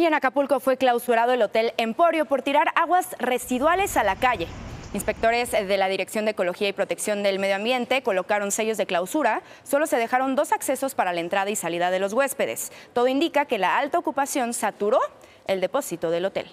Y en Acapulco fue clausurado el Hotel Emporio por tirar aguas residuales a la calle. Inspectores de la Dirección de Ecología y Protección del Medio Ambiente colocaron sellos de clausura. Solo se dejaron dos accesos para la entrada y salida de los huéspedes. Todo indica que la alta ocupación saturó el depósito del hotel.